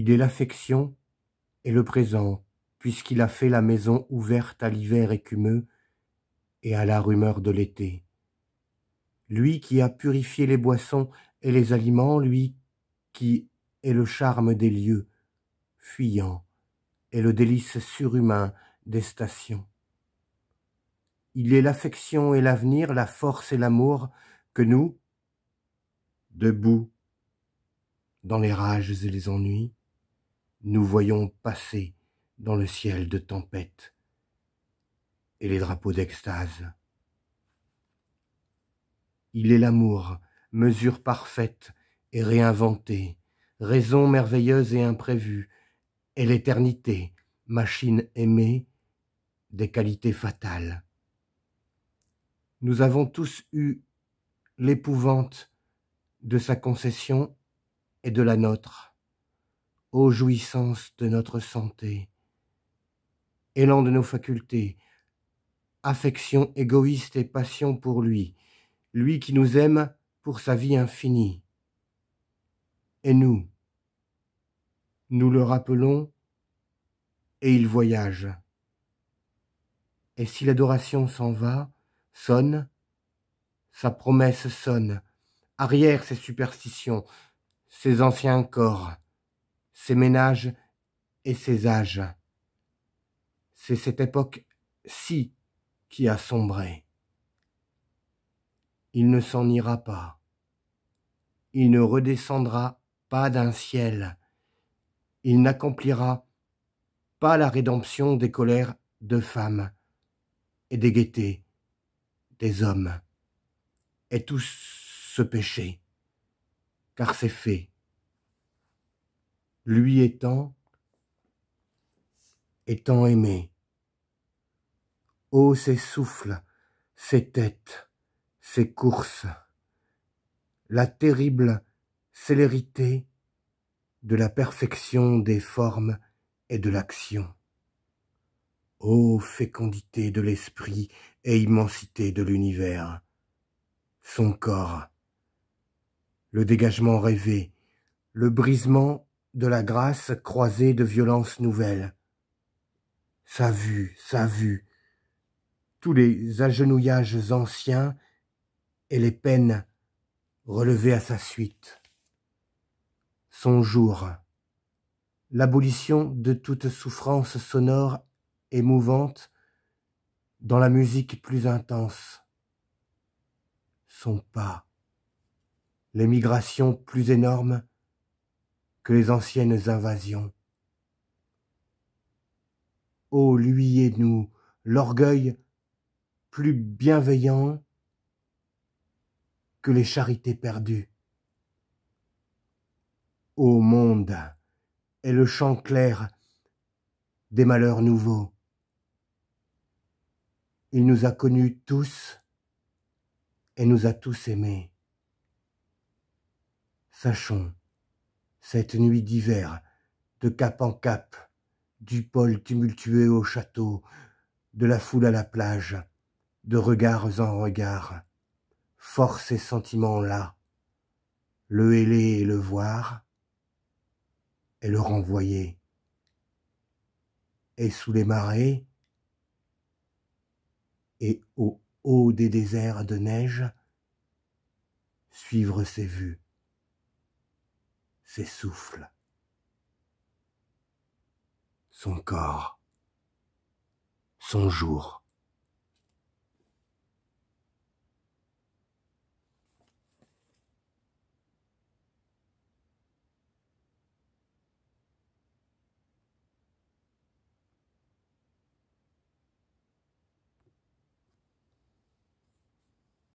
Il est l'affection et le présent, puisqu'il a fait la maison ouverte à l'hiver écumeux et à la rumeur de l'été. Lui qui a purifié les boissons et les aliments, lui qui est le charme des lieux, fuyant, et le délice surhumain des stations. Il est l'affection et l'avenir, la force et l'amour que nous, debout, dans les rages et les ennuis, nous voyons passer dans le ciel de tempête et les drapeaux d'extase. Il est l'amour, mesure parfaite et réinventée, raison merveilleuse et imprévue, et l'éternité, machine aimée, des qualités fatales. Nous avons tous eu l'épouvante de sa concession et de la nôtre aux jouissance de notre santé, élan de nos facultés, affection égoïste et passion pour lui, lui qui nous aime pour sa vie infinie. Et nous, nous le rappelons et il voyage. Et si l'adoration s'en va, sonne, sa promesse sonne, arrière ses superstitions, ses anciens corps ses ménages et ses âges. C'est cette époque-ci qui a sombré. Il ne s'en ira pas. Il ne redescendra pas d'un ciel. Il n'accomplira pas la rédemption des colères de femmes et des gaietés des hommes. Et tout ce péché, car c'est fait lui étant, étant aimé. Ô ses souffles, ses têtes, ses courses, la terrible célérité de la perfection des formes et de l'action. Ô fécondité de l'esprit et immensité de l'univers, son corps, le dégagement rêvé, le brisement de la grâce croisée de violences nouvelles. Sa vue, sa vue, tous les agenouillages anciens et les peines relevées à sa suite. Son jour, l'abolition de toute souffrance sonore et mouvante dans la musique plus intense. Son pas, les plus énormes que les anciennes invasions. Ô lui et nous, l'orgueil plus bienveillant que les charités perdues. Ô monde, est le champ clair des malheurs nouveaux. Il nous a connus tous et nous a tous aimés. Sachons cette nuit d'hiver, de cap en cap, du pôle tumultueux au château, de la foule à la plage, de regards en regards, force et sentiments là, le héler et le voir, et le renvoyer. Et sous les marées, et au haut des déserts de neige, suivre ses vues ses souffles, son corps, son jour.